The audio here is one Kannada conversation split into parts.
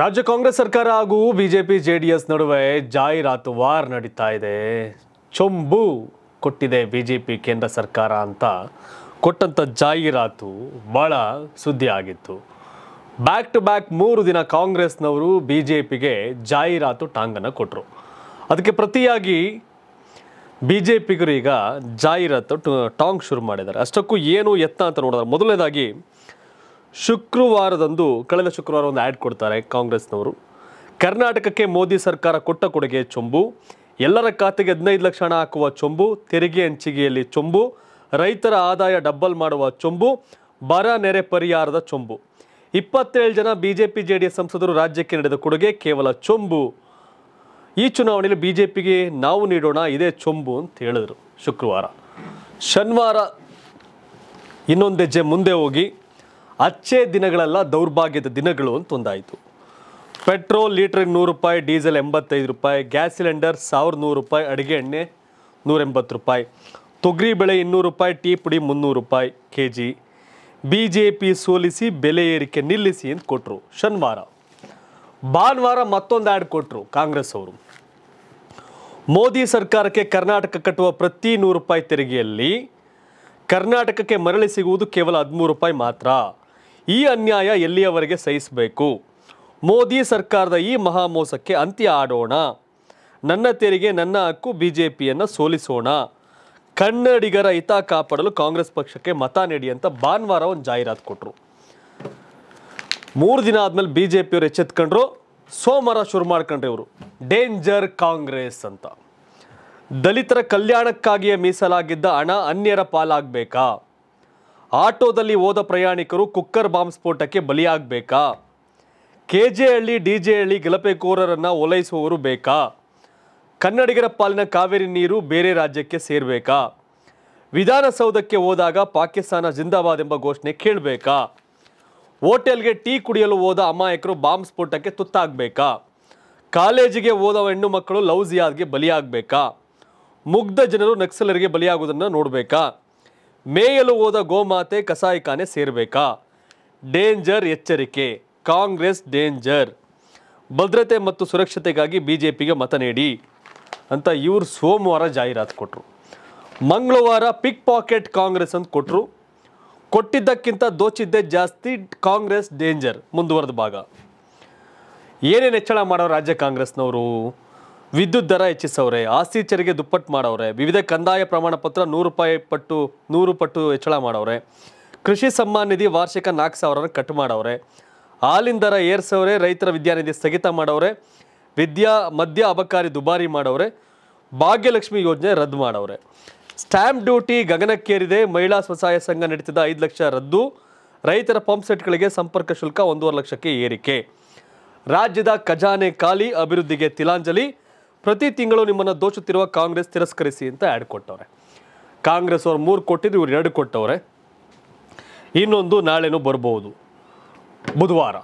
ರಾಜ್ಯ ಕಾಂಗ್ರೆಸ್ ಸರ್ಕಾರ ಹಾಗೂ ಬಿಜೆಪಿ ಎಸ್ ನಡುವೆ ಜಾಹೀರಾತು ವಾರ್ ನಡೀತಾ ಇದೆ ಚೊಂಬು ಕೊಟ್ಟಿದೆ ಬಿಜೆಪಿ ಕೇಂದ್ರ ಸರ್ಕಾರ ಅಂತ ಕೊಟ್ಟಂಥ ಜಾಹೀರಾತು ಭಾಳ ಸುದ್ದಿ ಆಗಿತ್ತು ಬ್ಯಾಕ್ ಟು ಬ್ಯಾಕ್ ಮೂರು ದಿನ ಕಾಂಗ್ರೆಸ್ನವರು ಬಿ ಜೆ ಪಿಗೆ ಜಾಹೀರಾತು ಟಾಂಗನ್ನು ಕೊಟ್ಟರು ಅದಕ್ಕೆ ಪ್ರತಿಯಾಗಿ ಬಿ ಜೆ ಪಿಗರು ಈಗ ಜಾಹೀರಾತು ಟಾಂಗ್ ಶುರು ಮಾಡಿದ್ದಾರೆ ಅಷ್ಟಕ್ಕೂ ಏನು ಎತ್ತ ಅಂತ ನೋಡಿದ್ರೆ ಮೊದಲನೇದಾಗಿ ಶುಕ್ರವಾರದಂದು ಕಳೆದ ಶುಕ್ರವಾರ ಒಂದು ಆ್ಯಡ್ ಕೊಡ್ತಾರೆ ಕಾಂಗ್ರೆಸ್ನವರು ಕರ್ನಾಟಕಕ್ಕೆ ಮೋದಿ ಸರ್ಕಾರ ಕೊಟ್ಟ ಕೊಡುಗೆ ಚೊಂಬು ಎಲ್ಲರ ಖಾತೆಗೆ ಹದಿನೈದು ಲಕ್ಷ ಹಣ ಹಾಕುವ ಚೊಂಬು ತೆರಿಗೆ ಹಂಚಿಗೆಯಲ್ಲಿ ಚೊಂಬು ರೈತರ ಆದಾಯ ಡಬ್ಬಲ್ ಮಾಡುವ ಚೊಂಬು ಬರ ನೆರೆ ಪರಿಹಾರದ ಚೊಂಬು ಇಪ್ಪತ್ತೇಳು ಜನ ಬಿಜೆಪಿ ಜೆ ಡಿ ಎಸ್ ಸಂಸದರು ರಾಜ್ಯಕ್ಕೆ ನಡೆದ ಕೊಡುಗೆ ಕೇವಲ ಚೊಂಬು ಈ ಚುನಾವಣೆಯಲ್ಲಿ ಪಿಗೆ ನಾವು ನೀಡೋಣ ಇದೇ ಚೊಂಬು ಅಂತ ಹೇಳಿದರು ಶುಕ್ರವಾರ ಶನಿವಾರ ಇನ್ನೊಂದು ಹೆಜ್ಜೆ ಮುಂದೆ ಹೋಗಿ ಅಚ್ಚೆ ದಿನಗಳೆಲ್ಲ ದೌರ್ಭಾಗ್ಯದ ದಿನಗಳು ಅಂತ ಒಂದಾಯಿತು ಪೆಟ್ರೋಲ್ ಲೀಟ್ರಿಗೆ ನೂರು ರೂಪಾಯಿ ಡೀಸೆಲ್ ಎಂಬತ್ತೈದು ರೂಪಾಯಿ ಗ್ಯಾಸ್ ಸಿಲಿಂಡರ್ ಸಾವಿರದ ನೂರು ರೂಪಾಯಿ ಅಡುಗೆ ಎಣ್ಣೆ ನೂರ ಎಂಬತ್ತು ರೂಪಾಯಿ ತೊಗರಿ ಬೆಳೆ ಇನ್ನೂರು ರೂಪಾಯಿ ಟೀ ಪುಡಿ ಮುನ್ನೂರು ರೂಪಾಯಿ K G B J P ಸೋಲಿಸಿ ಬೆಲೆ ಏರಿಕೆ ನಿಲ್ಲಿಸಿ ಅಂತ ಕೊಟ್ಟರು ಶನಿವಾರ ಭಾನುವಾರ ಮತ್ತೊಂದು ಆ್ಯಡ್ ಕೊಟ್ಟರು ಕಾಂಗ್ರೆಸ್ ಅವರು ಮೋದಿ ಸರ್ಕಾರಕ್ಕೆ ಕರ್ನಾಟಕ ಕಟ್ಟುವ ಪ್ರತಿ ನೂರು ರೂಪಾಯಿ ತೆರಿಗೆಯಲ್ಲಿ ಕರ್ನಾಟಕಕ್ಕೆ ಮರಳಿ ಸಿಗುವುದು ಕೇವಲ ಹದಿಮೂರು ರೂಪಾಯಿ ಮಾತ್ರ ಈ ಅನ್ಯಾಯ ಎಲ್ಲಿಯವರೆಗೆ ಸಹಿಸಬೇಕು ಮೋದಿ ಸರ್ಕಾರದ ಈ ಮಹಾಮೋಸಕ್ಕೆ ಅಂತ್ಯ ಆಡೋಣ ನನ್ನ ತೆರಿಗೆ ನನ್ನ ಹಕ್ಕು ಬಿ ಜೆ ಪಿಯನ್ನು ಸೋಲಿಸೋಣ ಕನ್ನಡಿಗರ ಹಿತ ಕಾಪಾಡಲು ಕಾಂಗ್ರೆಸ್ ಪಕ್ಷಕ್ಕೆ ಮತ ನೀಡಿ ಅಂತ ಭಾನುವಾರ ಒಂದು ಜಾಹೀರಾತು ಕೊಟ್ಟರು ಮೂರು ದಿನ ಆದಮೇಲೆ ಬಿ ಜೆ ಪಿಯವರು ಎಚ್ಚೆತ್ಕೊಂಡ್ರು ಸೋಮವಾರ ಶುರು ಮಾಡ್ಕೊಂಡ್ರೆ ಇವರು ಡೇಂಜರ್ ಕಾಂಗ್ರೆಸ್ ಅಂತ ದಲಿತರ ಕಲ್ಯಾಣಕ್ಕಾಗಿಯೇ ಮೀಸಲಾಗಿದ್ದ ಹಣ ಅನ್ಯರ ಪಾಲಾಗಬೇಕಾ ಆಟೋದಲ್ಲಿ ಹೋದ ಪ್ರಯಾಣಿಕರು ಕುಕ್ಕರ್ ಬಾಂಬ್ ಸ್ಫೋಟಕ್ಕೆ ಬಲಿಯಾಗಬೇಕಾ ಜೆ ಹಳ್ಳಿ ಗಲಭೆಕೋರರನ್ನು ಓಲೈಸುವವರು ಬೇಕಾ ಕನ್ನಡಿಗರ ಪಾಲಿನ ಕಾವೇರಿ ನೀರು ಬೇರೆ ರಾಜ್ಯಕ್ಕೆ ಸೇರಬೇಕಾ ವಿಧಾನಸೌಧಕ್ಕೆ ಹೋದಾಗ ಪಾಕಿಸ್ತಾನ ಜಿಂದಾಬಾದ್ ಎಂಬ ಘೋಷಣೆ ಕೇಳಬೇಕಾ ಹೋಟೆಲ್ಗೆ ಟೀ ಕುಡಿಯಲು ಹೋದ ಅಮಾಯಕರು ಬಾಂಬ್ ಸ್ಫೋಟಕ್ಕೆ ತುತ್ತಾಗಬೇಕಾ ಕಾಲೇಜಿಗೆ ಹೋದ ಹೆಣ್ಣು ಮಕ್ಕಳು ಲವ್ ಜಿಯಾದ್ಗೆ ಬಲಿಯಾಗಬೇಕಾ ಮುಗ್ಧ ಜನರು ನಕ್ಸಲರಿಗೆ ಬಲಿಯಾಗುವುದನ್ನು ನೋಡಬೇಕಾ ಮೇಯಲು ಹೋದ ಗೋಮಾತೆ ಕಸಾಯಿಖಾನೆ ಸೇರಬೇಕಾ ಡೇಂಜರ್ ಎಚ್ಚರಿಕೆ ಕಾಂಗ್ರೆಸ್ ಡೇಂಜರ್ ಭದ್ರತೆ ಮತ್ತು ಸುರಕ್ಷತೆಗಾಗಿ ಬಿ ಜೆ ಪಿಗೆ ಮತ ನೀಡಿ ಅಂತ ಇವರು ಸೋಮವಾರ ಜಾಹೀರಾತು ಕೊಟ್ಟರು ಮಂಗಳವಾರ ಪಿಕ್ ಪಾಕೆಟ್ ಕಾಂಗ್ರೆಸ್ ಅಂತ ಕೊಟ್ಟರು ಕೊಟ್ಟಿದ್ದಕ್ಕಿಂತ ದೋಚಿದ್ದೇ ಜಾಸ್ತಿ ಕಾಂಗ್ರೆಸ್ ಡೇಂಜರ್ ಮುಂದುವರೆದ ಭಾಗ ಏನೇನು ಹೆಚ್ಚಳ ಮಾಡೋ ರಾಜ್ಯ ಕಾಂಗ್ರೆಸ್ನವರು ವಿದ್ಯುತ್ ದರ ಹೆಚ್ಚಿಸವ್ರೆ ಆಸ್ತಿ ಚೆರಿಗೆ ದುಪ್ಪಟ್ಟು ಮಾಡೋರೆ ವಿವಿಧ ಕಂದಾಯ ಪ್ರಮಾಣ ಪತ್ರ ನೂರು ರೂಪಾಯಿ ಪಟ್ಟು ನೂರು ಪಟ್ಟು ಹೆಚ್ಚಳ ಮಾಡೋರೆ ಕೃಷಿ ಸಮ್ಮಾನ್ ನಿಧಿ ವಾರ್ಷಿಕ ನಾಲ್ಕು ಸಾವಿರನ ಕಟ್ ಮಾಡೋರೆ ಹಾಲಿನ ದರ ಏರ್ಸವ್ರೆ ರೈತರ ವಿದ್ಯಾನಿಧಿ ಸ್ಥಗಿತ ಮಾಡೋರೆ ವಿದ್ಯಾ ಮದ್ಯ ಅಬಕಾರಿ ದುಬಾರಿ ಮಾಡೋರೆ ಭಾಗ್ಯಲಕ್ಷ್ಮಿ ಯೋಜನೆ ರದ್ದು ಮಾಡೋರೆ ಸ್ಟ್ಯಾಂಪ್ ಡ್ಯೂಟಿ ಗಗನಕ್ಕೇರಿದೆ ಮಹಿಳಾ ಸ್ವಸಹಾಯ ಸಂಘ ನಡೆಸಿದ ಐದು ಲಕ್ಷ ರದ್ದು ರೈತರ ಪಂಪ್ ಸಂಪರ್ಕ ಶುಲ್ಕ ಒಂದೂವರೆ ಲಕ್ಷಕ್ಕೆ ಏರಿಕೆ ರಾಜ್ಯದ ಖಜಾನೆ ಖಾಲಿ ಅಭಿವೃದ್ಧಿಗೆ ತಿಲಾಂಜಲಿ ಪ್ರತಿ ತಿಂಗಳು ನಿಮ್ಮನ್ನು ದೋಚುತ್ತಿರುವ ಕಾಂಗ್ರೆಸ್ ತಿರಸ್ಕರಿಸಿ ಅಂತ ಆ್ಯಡ್ ಕೊಟ್ಟವ್ರೆ ಕಾಂಗ್ರೆಸ್ ಅವ್ರು ಮೂರು ಕೊಟ್ಟಿದ್ದು ಇವ್ರು ಎರಡು ಕೊಟ್ಟವ್ರೆ ಇನ್ನೊಂದು ನಾಳೆನೂ ಬರ್ಬೋದು ಬುಧವಾರ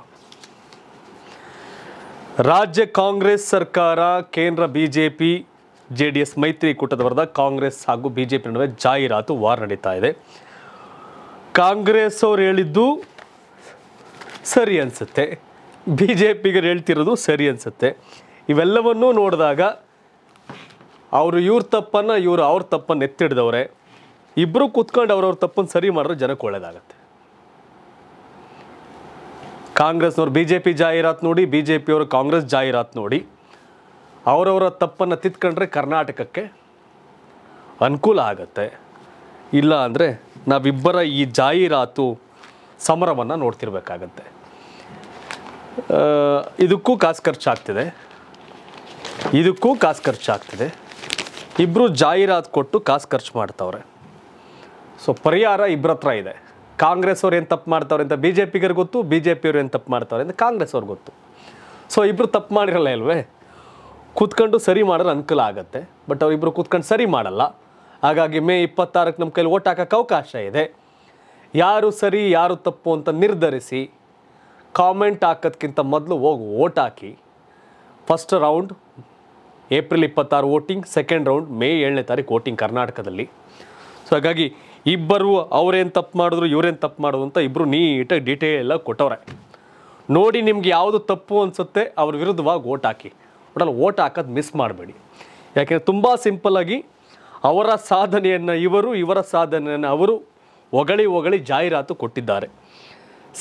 ರಾಜ್ಯ ಕಾಂಗ್ರೆಸ್ ಸರ್ಕಾರ ಕೇಂದ್ರ B J P J D S ಮೈತ್ರಿಕೂಟದವರದ ಕಾಂಗ್ರೆಸ್ ಹಾಗೂ ಬಿ ಜೆ ಪಿ ನಡುವೆ ಜಾಹೀರಾತು ವಾರ್ ನಡೀತಾ ಇದೆ ಕಾಂಗ್ರೆಸ್ ಅವ್ರು ಹೇಳಿದ್ದು ಸರಿ ಅನಿಸುತ್ತೆ ಬಿ ಜೆ ಪಿಗರು ಹೇಳ್ತಿರೋದು ಸರಿ ಅನಿಸುತ್ತೆ ಇವೆಲ್ಲವನ್ನೂ ನೋಡಿದಾಗ ಅವರು ಇವ್ರ ತಪ್ಪನ್ನು ಇವರು ಅವ್ರ ತಪ್ಪನ್ನು ಎತ್ತಿಡ್ದವ್ರೆ ಇಬ್ಬರು ಕೂತ್ಕೊಂಡು ಅವ್ರವ್ರ ತಪ್ಪನ್ನು ಸರಿ ಮಾಡಿದ್ರೆ ಜನಕ್ಕೆ ಒಳ್ಳೇದಾಗತ್ತೆ ಕಾಂಗ್ರೆಸ್ನವ್ರು ಬಿ ಜೆ ಪಿ ಜಾಹೀರಾತು ನೋಡಿ ಬಿ ಜೆ ಪಿಯವರು ಕಾಂಗ್ರೆಸ್ ಜಾಹೀರಾತು ನೋಡಿ ಅವರವರ ತಪ್ಪನ್ನು ತಿತ್ಕೊಂಡ್ರೆ ಕರ್ನಾಟಕಕ್ಕೆ ಅನುಕೂಲ ಆಗತ್ತೆ ಇಲ್ಲ ಅಂದರೆ ನಾವಿಬ್ಬರ ಈ ಜಾಹೀರಾತು ಸಮರವನ್ನು ನೋಡ್ತಿರ್ಬೇಕಾಗತ್ತೆ ಇದಕ್ಕೂ ಕಾಸು ಖರ್ಚಾಗ್ತಿದೆ ಇದಕ್ಕೂ ಕಾಸು ಖರ್ಚಾಗ್ತದೆ ಇಬ್ಬರು ಜಾಹೀರಾತು ಕೊಟ್ಟು ಕಾಸು ಖರ್ಚು ಮಾಡ್ತಾವ್ರೆ ಸೊ ಪರಿಹಾರ ಇಬ್ಬರ ಹತ್ರ ಇದೆ ಕಾಂಗ್ರೆಸ್ ಅವ್ರು ಏನು ತಪ್ಪು ಮಾಡ್ತಾವ್ರೆ ಅಂತ ಬಿ ಜೆ ಪಿಗರು ಗೊತ್ತು ಬಿ ಜೆ ಪಿಯವ್ರು ಏನು ತಪ್ಪು ಮಾಡ್ತಾವ್ರೆ ಅಂತ ಕಾಂಗ್ರೆಸ್ ಅವ್ರಿಗೆ ಗೊತ್ತು ಸೊ ಇಬ್ಬರು ತಪ್ಪು ಮಾಡಿರಲ್ಲ ಇಲ್ವೇ ಕೂತ್ಕೊಂಡು ಸರಿ ಮಾಡೋದು ಅನುಕೂಲ ಆಗುತ್ತೆ ಬಟ್ ಅವರಿಬ್ಬರು ಕೂತ್ಕೊಂಡು ಸರಿ ಮಾಡಲ್ಲ ಹಾಗಾಗಿ ಮೇ ಇಪ್ಪತ್ತಾರಕ್ಕೆ ನಮ್ಮ ಕೈಲಿ ಓಟ್ ಹಾಕೋಕೆ ಅವಕಾಶ ಇದೆ ಯಾರು ಸರಿ ಯಾರು ತಪ್ಪು ಅಂತ ನಿರ್ಧರಿಸಿ ಕಾಮೆಂಟ್ ಹಾಕೋದ್ಕಿಂತ ಮೊದಲು ಹೋಗಿ ಓಟ್ ಹಾಕಿ ಫಸ್ಟ್ ರೌಂಡ್ ಏಪ್ರಿಲ್ ಇಪ್ಪತ್ತಾರು ವೋಟಿಂಗ್ ಸೆಕೆಂಡ್ ರೌಂಡ್ ಮೇ ಏಳನೇ ತಾರೀಕು ವೋಟಿಂಗ್ ಕರ್ನಾಟಕದಲ್ಲಿ ಸೊ ಹಾಗಾಗಿ ಇಬ್ಬರು ಅವ್ರೇನು ತಪ್ಪು ಮಾಡಿದ್ರು ಇವರೇನು ತಪ್ಪು ಮಾಡಿದ್ರು ಅಂತ ಇಬ್ಬರು ನೀಟಾಗಿ ಡೀಟೇಲ್ ಎಲ್ಲ ಕೊಟ್ಟವ್ರೆ ನೋಡಿ ನಿಮ್ಗೆ ಯಾವುದು ತಪ್ಪು ಅನಿಸುತ್ತೆ ಅವ್ರ ವಿರುದ್ಧವಾಗಿ ಓಟ್ ಹಾಕಿ ಒಟ್ಟಲ್ಲಿ ಓಟ್ ಹಾಕೋದು ಮಿಸ್ ಮಾಡಬೇಡಿ ಯಾಕೆಂದರೆ ತುಂಬ ಸಿಂಪಲ್ಲಾಗಿ ಅವರ ಸಾಧನೆಯನ್ನು ಇವರು ಇವರ ಸಾಧನೆಯನ್ನು ಅವರು ಹೊಗಳಿ ಒಗಳಿ ಜಾಹೀರಾತು ಕೊಟ್ಟಿದ್ದಾರೆ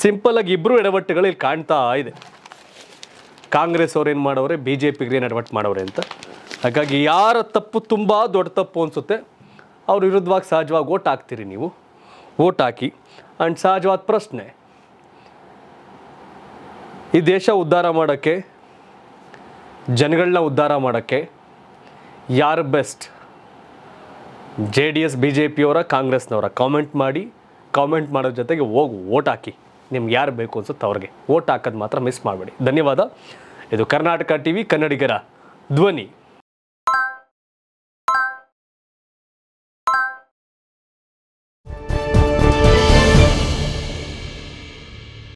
ಸಿಂಪಲ್ಲಾಗಿ ಇಬ್ಬರು ಎಡವಟ್ಟುಗಳು ಇಲ್ಲಿ ಕಾಣ್ತಾ ಇದೆ ಕಾಂಗ್ರೆಸ್ ಅವ್ರು ಏನು ಮಾಡೋರೆ ಬಿ ಜೆ ಪಿಗ್ರೇನು ಏನು ಅಡ್ವರ್ಟ್ ಮಾಡವ್ರೆ ಅಂತ ಹಾಗಾಗಿ ಯಾರ ತಪ್ಪು ತುಂಬ ದೊಡ್ಡ ತಪ್ಪು ಅನಿಸುತ್ತೆ ಅವ್ರ ವಿರುದ್ಧವಾಗಿ ಸಹಜವಾಗಿ ಓಟ್ ಹಾಕ್ತೀರಿ ನೀವು ಓಟ್ ಹಾಕಿ ಆ್ಯಂಡ್ ಸಹಜವಾದ ಪ್ರಶ್ನೆ ಈ ದೇಶ ಉದ್ಧಾರ ಮಾಡೋಕ್ಕೆ ಜನಗಳನ್ನ ಉದ್ಧಾರ ಮಾಡೋಕ್ಕೆ ಯಾರು best J D S B J ಪಿಯವರ ಕಾಂಗ್ರೆಸ್ನವರ ಕಾಮೆಂಟ್ ಮಾಡಿ ಕಾಮೆಂಟ್ ಮಾಡೋ ಜೊತೆಗೆ ಹೋಗಿ ಓಟ್ ಹಾಕಿ ನಿಮ್ಗೆ ಯಾರು ಬೇಕು ಅನ್ಸುತ್ತೆ ಅವ್ರಿಗೆ ಓಟ್ ಹಾಕೋದು ಮಾತ್ರ ಮಿಸ್ ಮಾಡಬೇಡಿ ಧನ್ಯವಾದ ಇದು ಕರ್ನಾಟಕ ಟಿ ವಿ ಕನ್ನಡಿಗರ ಧ್ವನಿ